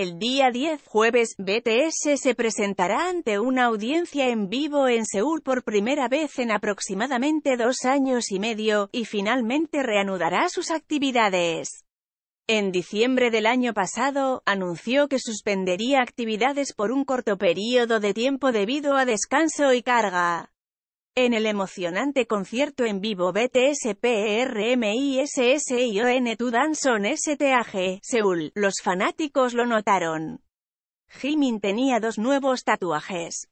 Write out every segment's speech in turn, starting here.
El día 10, jueves, BTS se presentará ante una audiencia en vivo en Seúl por primera vez en aproximadamente dos años y medio, y finalmente reanudará sus actividades. En diciembre del año pasado, anunció que suspendería actividades por un corto período de tiempo debido a descanso y carga. En el emocionante concierto en vivo BTS PERMISSION To Dance STAG, Seúl, los fanáticos lo notaron. Jimin tenía dos nuevos tatuajes.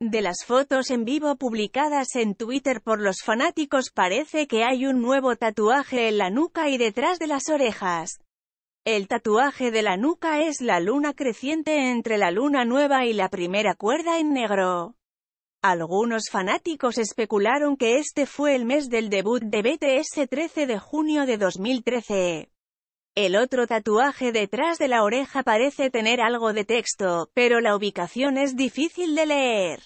De las fotos en vivo publicadas en Twitter por los fanáticos parece que hay un nuevo tatuaje en la nuca y detrás de las orejas. El tatuaje de la nuca es la luna creciente entre la luna nueva y la primera cuerda en negro. Algunos fanáticos especularon que este fue el mes del debut de BTS 13 de junio de 2013. El otro tatuaje detrás de la oreja parece tener algo de texto, pero la ubicación es difícil de leer.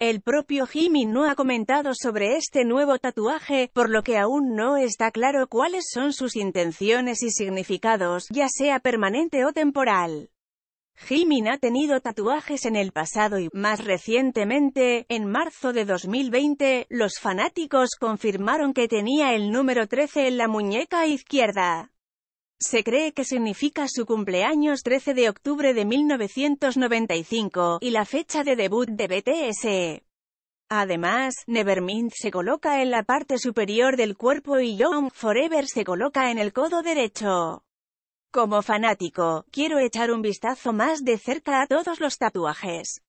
El propio Jimin no ha comentado sobre este nuevo tatuaje, por lo que aún no está claro cuáles son sus intenciones y significados, ya sea permanente o temporal. Jimin ha tenido tatuajes en el pasado y, más recientemente, en marzo de 2020, los fanáticos confirmaron que tenía el número 13 en la muñeca izquierda. Se cree que significa su cumpleaños 13 de octubre de 1995, y la fecha de debut de BTS. Además, Nevermind se coloca en la parte superior del cuerpo y Young Forever se coloca en el codo derecho. Como fanático, quiero echar un vistazo más de cerca a todos los tatuajes.